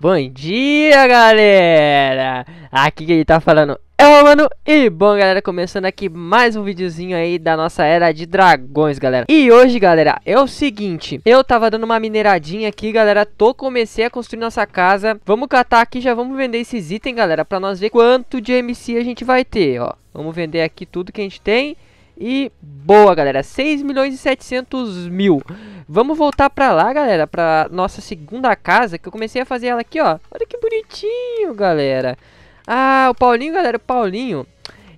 Bom dia, galera! Aqui quem tá falando é o mano. E bom, galera, começando aqui mais um videozinho aí da nossa era de dragões, galera E hoje, galera, é o seguinte Eu tava dando uma mineradinha aqui, galera Tô comecei a construir nossa casa Vamos catar aqui, já vamos vender esses itens, galera Pra nós ver quanto de MC a gente vai ter, ó Vamos vender aqui tudo que a gente tem e boa, galera, 6 milhões e 700 mil. Vamos voltar pra lá, galera, pra nossa segunda casa, que eu comecei a fazer ela aqui, ó. Olha que bonitinho, galera. Ah, o Paulinho, galera, o Paulinho,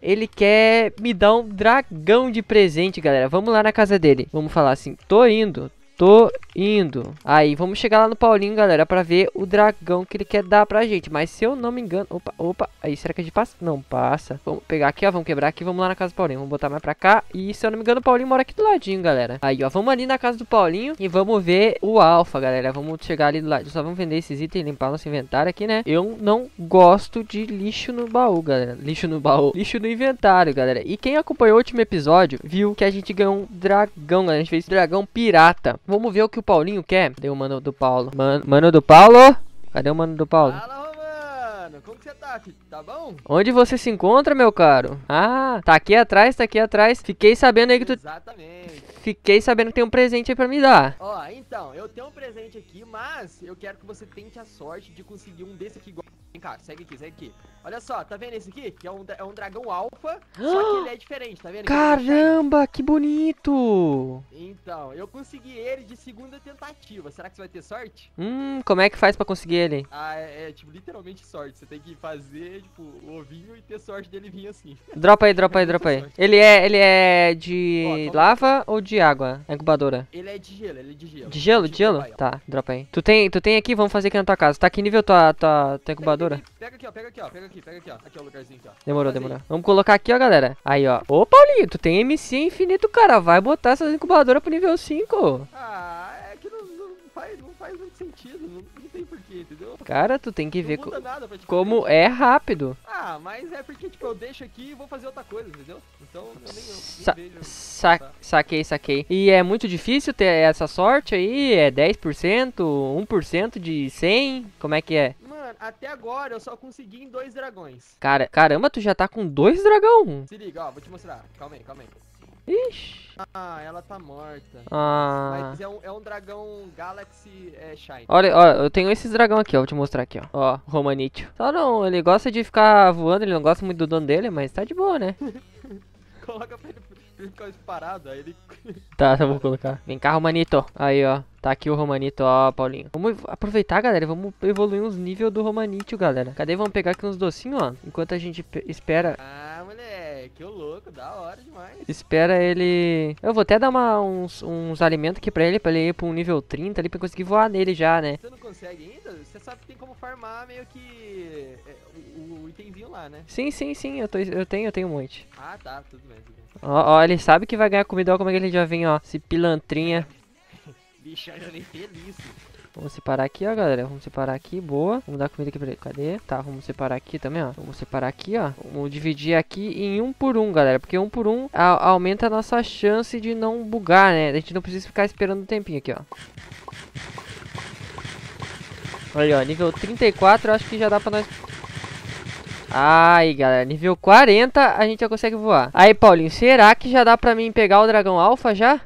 ele quer me dar um dragão de presente, galera. Vamos lá na casa dele. Vamos falar assim, tô indo, Tô indo. Aí, vamos chegar lá no Paulinho, galera, pra ver o dragão que ele quer dar pra gente. Mas se eu não me engano... Opa, opa. Aí, será que a gente passa? Não, passa. Vamos pegar aqui, ó. Vamos quebrar aqui. Vamos lá na casa do Paulinho. Vamos botar mais pra cá. E se eu não me engano, o Paulinho mora aqui do ladinho, galera. Aí, ó. Vamos ali na casa do Paulinho e vamos ver o alfa, galera. Vamos chegar ali do lado. Só vamos vender esses itens limpar nosso inventário aqui, né? Eu não gosto de lixo no baú, galera. Lixo no baú. Lixo no inventário, galera. E quem acompanhou o último episódio viu que a gente ganhou um dragão, galera. A gente fez dragão pirata. Vamos ver o que o Paulinho quer. Cadê o mano do Paulo? Man mano do Paulo? Cadê o mano do Paulo? Fala, Romano. Como que você tá? Tá bom? Onde você se encontra, meu caro? Ah, tá aqui atrás, tá aqui atrás. Fiquei sabendo aí que tu... Exatamente. Fiquei sabendo que tem um presente aí pra me dar. Ó, então, eu tenho um presente aqui, mas eu quero que você tente a sorte de conseguir um desse aqui igual. Vem cá, segue aqui, segue aqui. Olha só, tá vendo esse aqui? Que é um, é um dragão alfa, só que ele é diferente, tá vendo? É Caramba, que bonito! Então, eu consegui ele de segunda tentativa. Será que você vai ter sorte? Hum, como é que faz pra conseguir ele? Ah, é, é tipo, literalmente sorte. Você tem que fazer, tipo, o ovinho e ter sorte dele vir assim. Dropa aí, dropa aí, dropa aí. Ele é, ele é de Ó, lava ou de de água, a incubadora? Ele é de gelo, ele é de gelo. De gelo, de gelo? Vai, tá, dropa aí. Tu tem, tu tem aqui, vamos fazer aqui na tua casa. Tá que nível tua, tua, tua incubadora? Pega, aqui, ó, pega aqui, ó, pega aqui, pega aqui, ó. Aqui é o lugarzinho aqui, ó. Demorou, demorou. Aí. Vamos colocar aqui, ó, galera. Aí, ó. Ô, Paulinho, tu tem MC infinito, cara. Vai botar essas incubadoras pro nível 5. Ah, é que não, não, faz, não faz muito sentido. Não, sei porquê, entendeu? Cara, tu tem que não ver co nada, como é rápido. Ah, mas é porque, tipo, eu deixo aqui e vou fazer outra coisa, entendeu? Então, eu nem, eu Sa vejo. Sa tá. Saquei, saquei. E é muito difícil ter essa sorte aí? É 10%, 1% de 100? Como é que é? Mano, até agora eu só consegui em dois dragões. Cara, caramba, tu já tá com dois dragão. Se liga, ó, vou te mostrar. Calma aí, calma aí. Ixi. Ah, ela tá morta. Ah. Mas é um, é um dragão Galaxy é, Shine. Olha, olha, eu tenho esses dragão aqui, ó. Vou te mostrar aqui, ó. Ó, Romanitio. Só não, ele gosta de ficar voando, ele não gosta muito do dono dele, mas tá de boa, né? Coloca pra ele, pra ele ficar disparado, aí ele... tá, eu tá, vou colocar. Vem cá, Romanito. Aí, ó. Tá aqui o Romanito, ó, Paulinho. Vamos aproveitar, galera. Vamos evoluir uns níveis do Romanito, galera. Cadê? Vamos pegar aqui uns docinhos, ó. Enquanto a gente espera... Ah, moleque. É, que louco, da hora demais. Espera ele. Eu vou até dar uma, uns, uns alimentos aqui pra ele, pra ele ir pro um nível 30 ali, pra conseguir voar nele já, né? Você não consegue ainda? Você sabe que tem como farmar meio que. É, o, o itemzinho lá, né? Sim, sim, sim. Eu, tô, eu tenho, eu tenho um monte. Ah, tá. Tudo bem, tudo bem. Ó, ó, ele sabe que vai ganhar comida, ó, como é que ele já vem, ó. Esse pilantrinha. Bicho, eu nem feliz. Vamos separar aqui, ó, galera. Vamos separar aqui, boa. Vamos dar comida aqui pra ele. Cadê? Tá, vamos separar aqui também, ó. Vamos separar aqui, ó. Vamos dividir aqui em um por um, galera. Porque um por um a aumenta a nossa chance de não bugar, né? A gente não precisa ficar esperando um tempinho aqui, ó. Olha, ó, nível 34, acho que já dá pra nós... Ai, galera, nível 40 a gente já consegue voar. Aí, Paulinho, será que já dá pra mim pegar o dragão alfa já?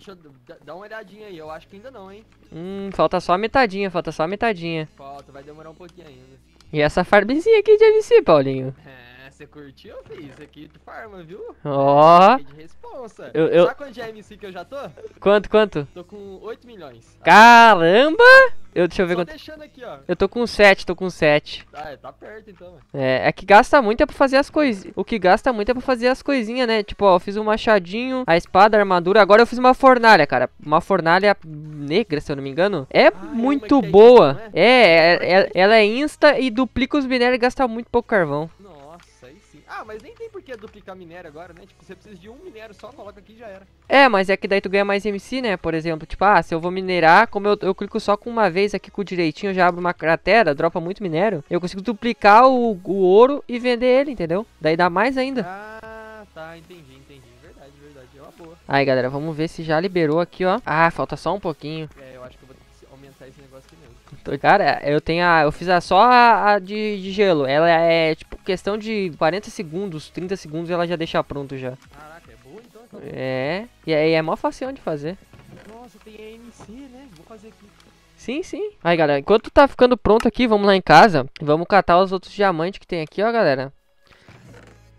Deixa eu dar uma olhadinha aí, eu acho que ainda não, hein? Hum, falta só a metadinha, falta só a metadinha. Falta, vai demorar um pouquinho ainda. E essa farmzinha aqui de MC, Paulinho? É, você curtiu, filho? Isso aqui tu farma, viu? Ó. Oh. É de responsa. Eu, eu... Sabe quanto de AMC que eu já tô? Quanto, quanto? Tô com 8 milhões. Caramba! Eu, deixa eu ver quanto. Aqui, eu tô com 7, tô com 7. Ah, é, tá perto então. É, é que gasta muito é pra fazer as coisinhas. O que gasta muito é pra fazer as coisinhas, né? Tipo, ó, eu fiz um machadinho, a espada, a armadura. Agora eu fiz uma fornalha, cara. Uma fornalha negra, se eu não me engano. É ah, é muito é boa. É? é, é, é, ela é insta e duplica os minérios e gasta muito pouco carvão. Ah, mas nem tem por que duplicar minério agora, né? Tipo, você precisa de um minério só, coloca aqui e já era. É, mas é que daí tu ganha mais MC, né? Por exemplo, tipo, ah, se eu vou minerar, como eu, eu clico só com uma vez aqui com o direitinho, já abro uma cratera, dropa muito minério. Eu consigo duplicar o, o ouro e vender ele, entendeu? Daí dá mais ainda. Ah, tá, entendi, entendi. Verdade, verdade. É uma boa. Aí, galera, vamos ver se já liberou aqui, ó. Ah, falta só um pouquinho. É, eu acho que eu vou aumentar esse negócio aqui mesmo. Cara, eu tenho a. Eu fiz a, só a, a de, de gelo. Ela é tipo questão de 40 segundos, 30 segundos, ela já deixa pronto já. Caraca, é boa então? então... É, e é, é mó facião de fazer. Nossa, tem AMC, né? Vou fazer aqui. Sim, sim. Aí, galera, enquanto tá ficando pronto aqui, vamos lá em casa. Vamos catar os outros diamantes que tem aqui, ó, galera.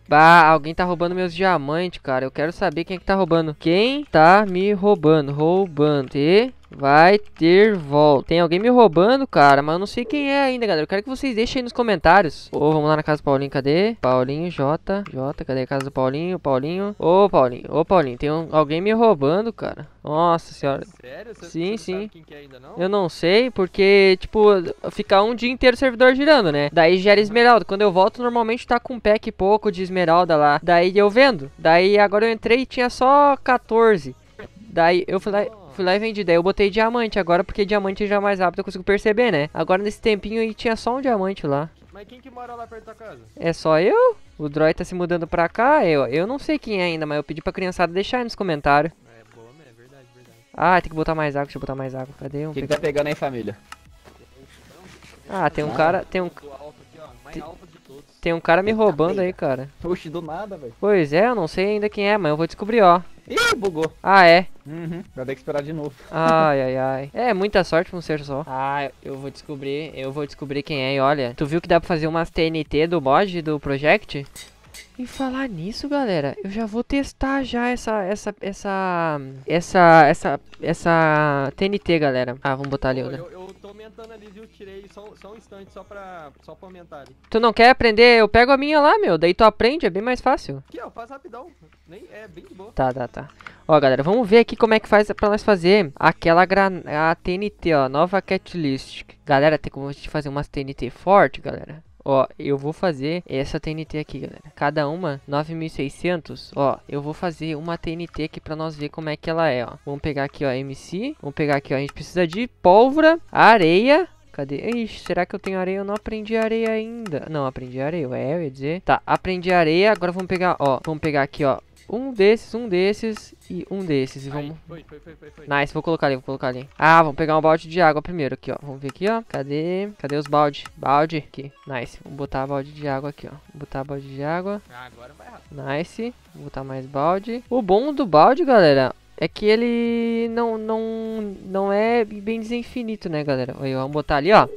Bah, alguém tá roubando meus diamantes, cara. Eu quero saber quem é que tá roubando. Quem tá me roubando? Roubando. E Vai ter volta. Tem alguém me roubando, cara, mas eu não sei quem é ainda, galera. Eu quero que vocês deixem aí nos comentários. Ô, oh, vamos lá na casa do Paulinho, cadê? Paulinho, J, J, cadê a casa do Paulinho? Paulinho. Ô, oh, Paulinho, ô, oh, Paulinho, tem um... alguém me roubando, cara. Nossa senhora. Sério? Você sim, sim. É ainda, não? Eu não sei, porque, tipo, ficar um dia inteiro o servidor girando, né? Daí gera esmeralda. Quando eu volto, normalmente tá com um pack pouco de esmeralda lá. Daí eu vendo. Daí agora eu entrei e tinha só 14. Daí eu falei fui lá e vendi. Daí eu botei diamante agora, porque diamante já é mais rápido, eu consigo perceber, né? Agora nesse tempinho aí tinha só um diamante lá. Mas quem que mora lá perto da casa? É só eu? O Droid tá se mudando pra cá? Eu, eu não sei quem é ainda, mas eu pedi pra criançada deixar aí nos comentários. É, bom, é verdade, é verdade. Ah, tem que botar mais água, deixa eu botar mais água. Cadê um? O que, que tá pegando aí, família? Ah, tem um cara, tem um... Tem... Tem um cara me roubando aí, cara. Oxe, do nada, velho. Pois é, eu não sei ainda quem é, mas eu vou descobrir, ó. Ih, bugou. Ah, é? Uhum. Vai ter que esperar de novo. Ai, ai, ai. É, muita sorte pra um ser só. Ah, eu vou descobrir, eu vou descobrir quem é e olha. Tu viu que dá pra fazer umas TNT do mod do Project? E falar nisso, galera, eu já vou testar já essa, essa, essa, essa, essa, essa TNT, galera. Ah, vamos botar ali, né? Eu, eu, aumentando ali, viu? Tirei só, só um instante, só pra, só pra aumentar ali. Tu não quer aprender? Eu pego a minha lá, meu. Daí tu aprende, é bem mais fácil. Aqui, ó, faz rapidão. Nem, é bem de boa. Tá, tá, tá. Ó, galera, vamos ver aqui como é que faz pra nós fazer aquela granada TNT, ó. Nova Catlist. Galera, tem como a gente fazer umas TNT forte, galera? Ó, eu vou fazer essa TNT aqui, galera. Cada uma, 9.600. Ó, eu vou fazer uma TNT aqui pra nós ver como é que ela é, ó. Vamos pegar aqui, ó, MC. Vamos pegar aqui, ó, a gente precisa de pólvora, areia... Cadê? Ixi, será que eu tenho areia? Eu não aprendi areia ainda. Não, aprendi areia, é, eu ia dizer. Tá, aprendi areia. Agora vamos pegar, ó. Vamos pegar aqui, ó. Um desses, um desses e um desses. E vamos... Foi, foi, foi, foi, Nice, vou colocar ali, vou colocar ali. Ah, vamos pegar um balde de água primeiro aqui, ó. Vamos ver aqui, ó. Cadê? Cadê os balde? Balde. Aqui. Nice. Vamos botar balde de água aqui, ó. Vou botar balde de água. Ah, agora vai Nice. Vou botar mais balde. O bom do balde, galera, é que ele não, não, não é bem desinfinito, né, galera? Aí, vamos botar ali, ó.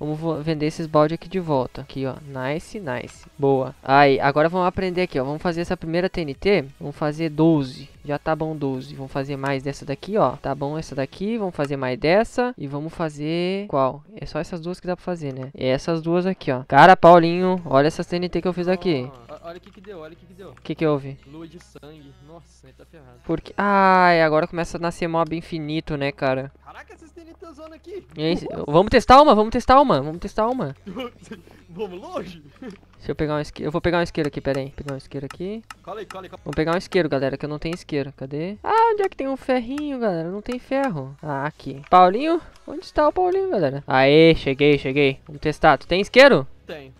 Vamos vender esses balde aqui de volta. Aqui, ó. Nice, nice. Boa. Aí, agora vamos aprender aqui, ó. Vamos fazer essa primeira TNT. Vamos fazer 12. Já tá bom 12. Vamos fazer mais dessa daqui, ó. Tá bom essa daqui. Vamos fazer mais dessa. E vamos fazer... Qual? É só essas duas que dá pra fazer, né? E é essas duas aqui, ó. Cara, Paulinho, olha essas TNT que eu fiz aqui olha o que que deu, olha o que que deu. O que que houve? Lua de sangue. Nossa, ele tá ferrado. Porque... Ai, agora começa a nascer mob infinito, né, cara? Caraca, vocês têm zona aqui. Aí, vamos testar uma, vamos testar uma, vamos testar uma. vamos longe? Deixa eu pegar um isqueiro. Eu vou pegar um isqueiro aqui, pera aí. Pegar um isqueiro aqui. Cola aí, cola aí, cola. Vamos pegar um isqueiro, galera, que eu não tenho isqueiro. Cadê? Ah, onde é que tem um ferrinho, galera? Não tem ferro. Ah, aqui. Paulinho? Onde está o Paulinho, galera? Aê, cheguei, cheguei. Vamos testar. Tu tem isqueiro? Tem.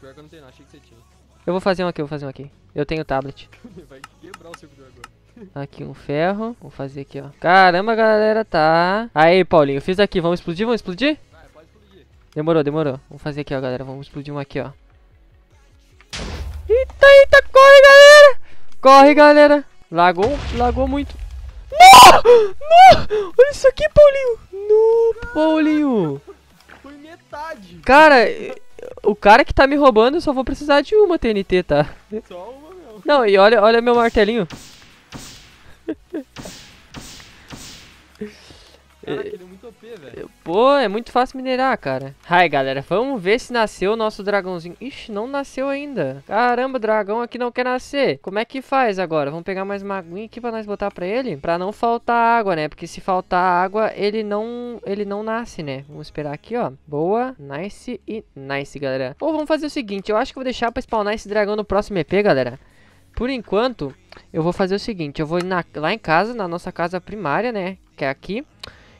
pior que eu não tenho, não. Achei que você tinha. Eu vou fazer um aqui, eu vou fazer um aqui. Eu tenho tablet. Vai quebrar o servidor agora. Aqui um ferro. Vou fazer aqui, ó. Caramba, galera, tá. Aí, Paulinho, fiz aqui. Vamos explodir? Vamos explodir? Vai, pode explodir. Demorou, demorou. Vamos fazer aqui, ó, galera. Vamos explodir um aqui, ó. Eita, eita, corre, galera! Corre, galera! Lagou, lagou muito. Não! Não! Olha isso aqui, Paulinho! No, Paulinho! Foi metade! Cara o cara que tá me roubando, eu só vou precisar de uma TNT, tá? Só uma, meu. Não, e olha, olha meu martelinho. Caraca, ele é muito OP, velho. Pô, é muito fácil minerar, cara. Ai, galera, vamos ver se nasceu o nosso dragãozinho. Ixi, não nasceu ainda. Caramba, dragão aqui não quer nascer. Como é que faz agora? Vamos pegar mais uma aguinha aqui pra nós botar pra ele? Pra não faltar água, né? Porque se faltar água, ele não, ele não nasce, né? Vamos esperar aqui, ó. Boa, nice e nice, galera. Ou vamos fazer o seguinte, eu acho que vou deixar pra spawnar esse dragão no próximo EP, galera. Por enquanto, eu vou fazer o seguinte, eu vou na, lá em casa, na nossa casa primária, né? Que é aqui.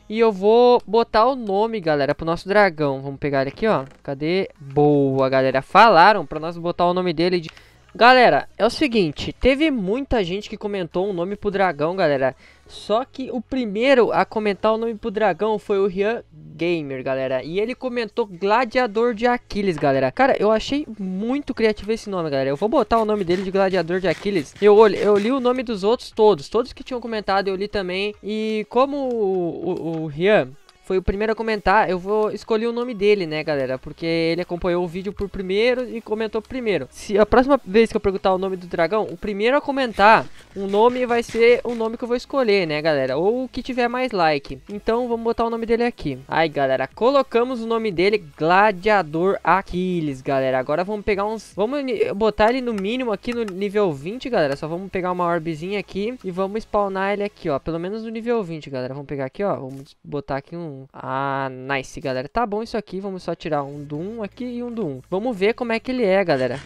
E eu vou botar o nome, galera, pro nosso dragão. Vamos pegar ele aqui, ó. Cadê? Boa, galera. Falaram pra nós botar o nome dele de... Galera, é o seguinte, teve muita gente que comentou um nome pro dragão, galera. Só que o primeiro a comentar o nome pro dragão foi o Rian Gamer, galera. E ele comentou Gladiador de Aquiles, galera. Cara, eu achei muito criativo esse nome, galera. Eu vou botar o nome dele de Gladiador de Aquiles. Eu, eu li o nome dos outros todos, todos que tinham comentado eu li também. E como o, o, o Rian foi o primeiro a comentar. Eu vou escolher o nome dele, né, galera? Porque ele acompanhou o vídeo por primeiro e comentou primeiro. Se a próxima vez que eu perguntar o nome do dragão, o primeiro a comentar um nome vai ser o nome que eu vou escolher, né, galera? Ou o que tiver mais like. Então, vamos botar o nome dele aqui. Aí, galera, colocamos o nome dele, Gladiador Aquiles, galera. Agora vamos pegar uns... Vamos botar ele no mínimo aqui no nível 20, galera. Só vamos pegar uma orbezinha aqui e vamos spawnar ele aqui, ó. Pelo menos no nível 20, galera. Vamos pegar aqui, ó. Vamos botar aqui um ah, nice, galera. Tá bom isso aqui. Vamos só tirar um do um aqui e um do um. Vamos ver como é que ele é, galera.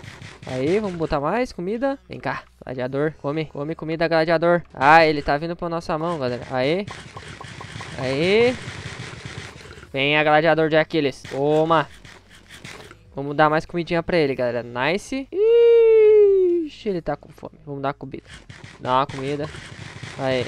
Aí, vamos botar mais comida. Vem cá, gladiador. Come, come comida, gladiador. Ah, ele tá vindo pra nossa mão, galera. Aí. Aí. Vem, a gladiador de Aquiles. Toma. Vamos dar mais comidinha pra ele, galera. Nice. Ixi, ele tá com fome. Vamos dar comida. Dá uma comida. Aí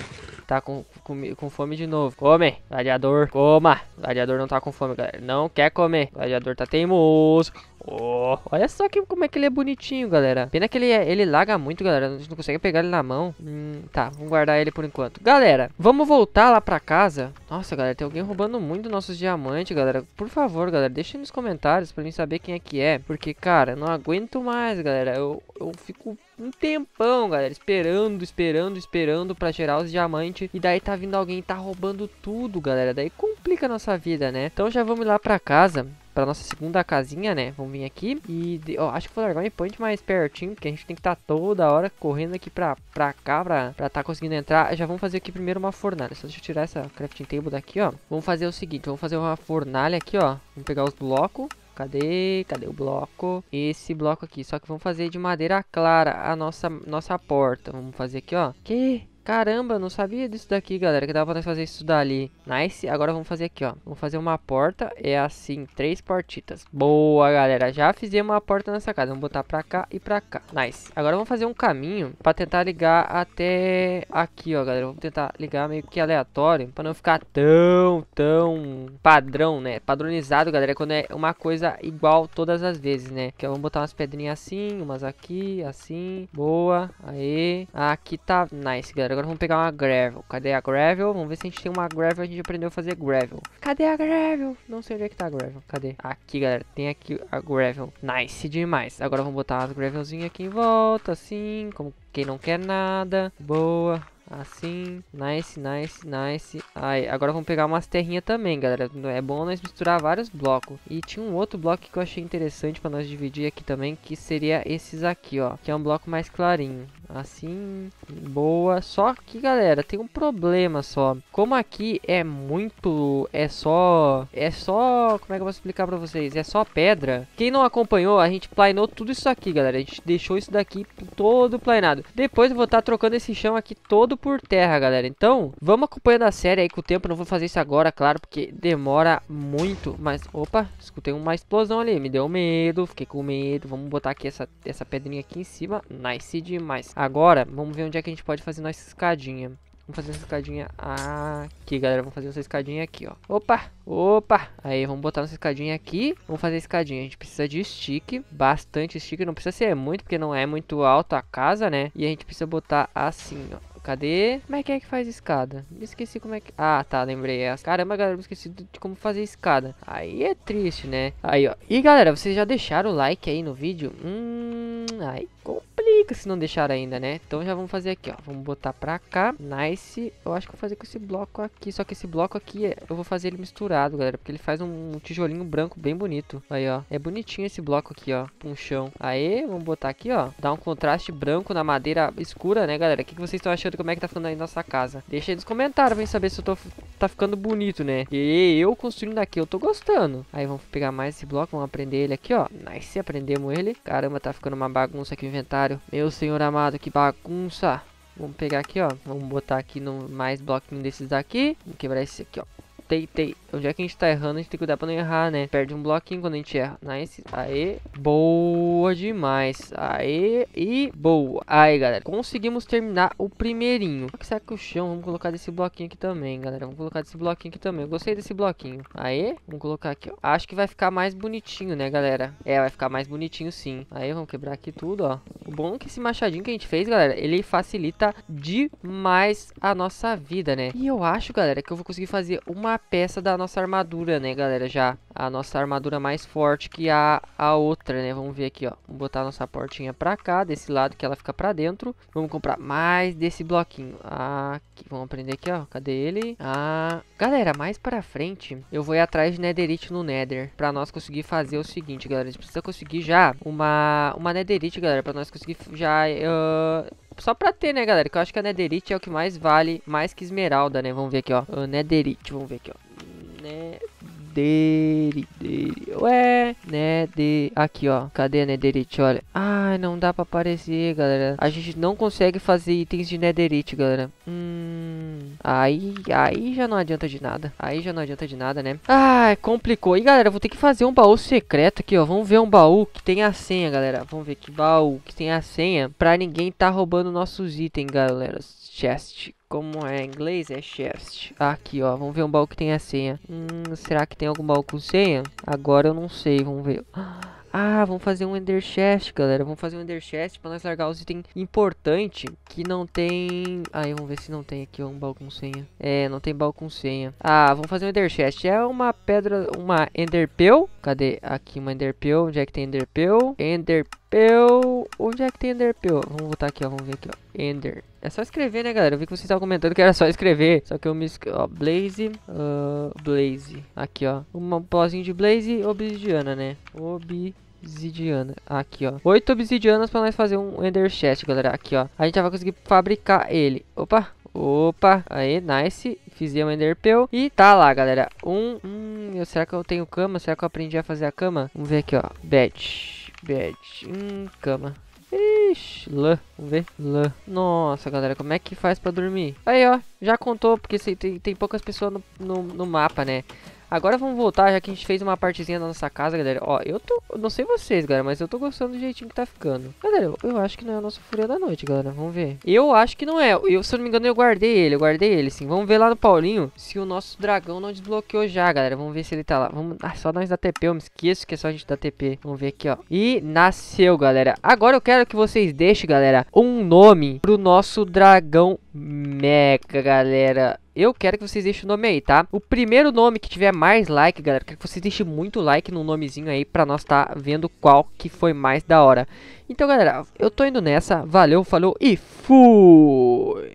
tá com, com, com fome de novo. Come, gladiador, coma. Gladiador não tá com fome, galera. Não quer comer. Gladiador tá teimoso. Oh, olha só que, como é que ele é bonitinho, galera. Pena que ele, é, ele laga muito, galera. A gente não consegue pegar ele na mão. Hum, tá, vamos guardar ele por enquanto. Galera, vamos voltar lá pra casa. Nossa, galera, tem alguém roubando muito nossos diamantes, galera. Por favor, galera, deixem nos comentários pra mim saber quem é que é. Porque, cara, não aguento mais, galera. Eu, eu fico um tempão, galera, esperando, esperando, esperando pra gerar os diamantes. E daí tá vindo alguém e tá roubando tudo, galera. Daí com complica a nossa vida, né? Então já vamos lá pra casa para nossa segunda casinha, né? Vamos vir aqui e... Ó, acho que vou largar um point mais pertinho, porque a gente tem que estar tá toda hora correndo aqui pra, pra cá, pra, pra tá conseguindo entrar. Já vamos fazer aqui primeiro uma fornalha. Só deixa eu tirar essa crafting table daqui, ó. Vamos fazer o seguinte, vamos fazer uma fornalha aqui, ó. Vamos pegar os blocos. Cadê? Cadê o bloco? Esse bloco aqui. Só que vamos fazer de madeira clara a nossa, nossa porta. Vamos fazer aqui, ó. Que? Caramba, não sabia disso daqui, galera, que dava pra nós fazer isso dali. Nice, agora vamos fazer aqui, ó. Vamos fazer uma porta, é assim, três portitas. Boa, galera, já fizemos uma porta nessa casa. Vamos botar pra cá e pra cá. Nice. Agora vamos fazer um caminho pra tentar ligar até aqui, ó, galera. Vamos tentar ligar meio que aleatório pra não ficar tão, tão padrão, né? Padronizado, galera, quando é uma coisa igual todas as vezes, né? Que vamos botar umas pedrinhas assim, umas aqui, assim. Boa, aí. Aqui tá nice, galera. Agora vamos pegar uma gravel. Cadê a gravel? Vamos ver se a gente tem uma gravel. A gente aprendeu a fazer gravel. Cadê a gravel? Não sei onde é que tá a gravel. Cadê? Aqui, galera. Tem aqui a gravel. Nice demais. Agora vamos botar as gravelzinhas aqui em volta, assim. Como quem não quer nada. Boa. Assim, nice, nice, nice Aí, agora vamos pegar umas terrinhas também, galera É bom nós misturar vários blocos E tinha um outro bloco que eu achei interessante pra nós dividir aqui também Que seria esses aqui, ó Que é um bloco mais clarinho assim, boa. Só que, galera, tem um problema só. Como aqui é muito, é só, é só, como é que eu vou explicar pra vocês? É só pedra. Quem não acompanhou, a gente planeou tudo isso aqui, galera. A gente deixou isso daqui todo planeado Depois eu vou estar tá trocando esse chão aqui todo por terra, galera. Então, vamos acompanhando a série aí com o tempo. Não vou fazer isso agora, claro, porque demora muito. Mas, opa, escutei uma explosão ali. Me deu medo, fiquei com medo. Vamos botar aqui essa, essa pedrinha aqui em cima. Nice demais. Agora, vamos ver onde é que a gente pode fazer nossa escadinha. Vamos fazer essa escadinha aqui, galera. Vamos fazer essa escadinha aqui, ó. Opa, opa. Aí, vamos botar nossa escadinha aqui. Vamos fazer a escadinha. A gente precisa de stick, bastante stick. Não precisa ser muito, porque não é muito alto a casa, né? E a gente precisa botar assim, ó. Cadê? Como é que é que faz escada? Me esqueci como é que... Ah, tá, lembrei. É Caramba, galera, me esqueci de como fazer escada. Aí é triste, né? Aí, ó. E, galera, vocês já deixaram o like aí no vídeo? Hum... Aí, complicado se não deixar ainda, né? Então já vamos fazer aqui, ó. Vamos botar pra cá. Nice. Eu acho que vou fazer com esse bloco aqui. Só que esse bloco aqui, eu vou fazer ele misturado, galera. Porque ele faz um tijolinho branco bem bonito. Aí, ó. É bonitinho esse bloco aqui, ó. Um chão. Aí, vamos botar aqui, ó. Dá um contraste branco na madeira escura, né, galera? O que, que vocês estão achando? Como é que tá ficando aí nossa casa? Deixa aí nos comentários. Vem saber se eu tô tá ficando bonito, né? E eu construindo aqui, eu tô gostando. Aí vamos pegar mais esse bloco, vamos aprender ele aqui, ó. Nice, aprendemos ele. Caramba, tá ficando uma bagunça aqui o inventário. Meu senhor amado, que bagunça. Vamos pegar aqui, ó. Vamos botar aqui no mais bloquinho desses daqui. Vamos quebrar esse aqui, ó. Tei, tei. Então já que a gente tá errando, a gente tem que cuidar pra não errar, né? Perde um bloquinho quando a gente erra. Nice. Aê. Boa demais. Aê. E boa. Aí, galera. Conseguimos terminar o primeirinho. O que será que o chão? Vamos colocar desse bloquinho aqui também, galera. Vamos colocar desse bloquinho aqui também. Eu gostei desse bloquinho. Aê. Vamos colocar aqui, ó. Acho que vai ficar mais bonitinho, né, galera? É, vai ficar mais bonitinho sim. Aí, vamos quebrar aqui tudo, ó. O bom é que esse machadinho que a gente fez, galera, ele facilita demais a nossa vida, né? E eu acho, galera, que eu vou conseguir fazer uma peça da nossa nossa armadura, né, galera, já. A nossa armadura mais forte que a, a outra, né. Vamos ver aqui, ó. Vamos botar a nossa portinha pra cá, desse lado que ela fica pra dentro. Vamos comprar mais desse bloquinho. Aqui, vamos aprender aqui, ó. Cadê ele? Ah, galera, mais pra frente, eu vou ir atrás de netherite no nether. Pra nós conseguir fazer o seguinte, galera. A gente precisa conseguir já uma, uma netherite, galera. Pra nós conseguir já... Uh, só pra ter, né, galera? Que eu acho que a netherite é o que mais vale, mais que esmeralda, né? Vamos ver aqui, ó. Ah, netherite, vamos ver aqui, ó né dele, dele, ué, né, de, aqui ó, cadê a né, netherite, olha, ai, não dá pra aparecer, galera, a gente não consegue fazer itens de netherite, né, galera, hum, aí, aí já não adianta de nada, aí já não adianta de nada, né, ai, complicou, e galera, vou ter que fazer um baú secreto aqui, ó, vamos ver um baú que tem a senha, galera, vamos ver que baú que tem a senha pra ninguém tá roubando nossos itens, galera, chest. Como é em inglês, é chest. Ah, aqui, ó. Vamos ver um baú que tem a senha. Hum, será que tem algum baú com senha? Agora eu não sei. Vamos ver. Ah, vamos fazer um Ender Chest, galera. Vamos fazer um Ender Chest pra nós largar os itens importantes que não tem... Aí, vamos ver se não tem aqui um baú com senha. É, não tem baú com senha. Ah, vamos fazer um Ender Chest. É uma pedra... Uma Ender Pearl. Cadê? Aqui uma Ender Pearl. Onde é que tem Ender Pearl? Ender Pearl Enderpeel. Onde é que tem Enderpeel? Vamos voltar aqui, ó. Vamos ver aqui, ó. Ender. É só escrever, né, galera? Eu vi que vocês estavam comentando que era só escrever. Só que eu me... Ó, Blaze. Uh, Blaze. Aqui, ó. Um pozinho de Blaze obsidiana, né? Obsidiana obsidiana. Aqui, ó. Oito obsidianas para nós fazer um Ender Chest, galera. Aqui, ó. A gente já vai conseguir fabricar ele. Opa, Opa, aí, nice. Fizemos um enderpeel. E tá lá, galera. Um, hum, será que eu tenho cama? Será que eu aprendi a fazer a cama? Vamos ver aqui, ó. Bed bed. Hum, cama. Ixi, lã, vamos ver, lã. Nossa, galera, como é que faz pra dormir? Aí, ó, já contou, porque tem, tem poucas pessoas no, no, no mapa, né? Agora vamos voltar, já que a gente fez uma partezinha da nossa casa, galera. Ó, eu tô... Não sei vocês, galera, mas eu tô gostando do jeitinho que tá ficando. Galera, eu, eu acho que não é o nossa fúria da noite, galera. Vamos ver. Eu acho que não é. Eu, se eu não me engano, eu guardei ele. Eu guardei ele, sim. Vamos ver lá no Paulinho se o nosso dragão não desbloqueou já, galera. Vamos ver se ele tá lá. Vamos... Ah, só nós da TP. Eu me esqueço que é só a gente da TP. Vamos ver aqui, ó. E nasceu, galera. Agora eu quero que vocês deixem, galera, um nome pro nosso dragão meca, galera eu quero que vocês deixem o nome aí, tá? O primeiro nome que tiver mais like, galera, quero que vocês deixem muito like no nomezinho aí pra nós tá vendo qual que foi mais da hora. Então, galera, eu tô indo nessa. Valeu, falou e fui!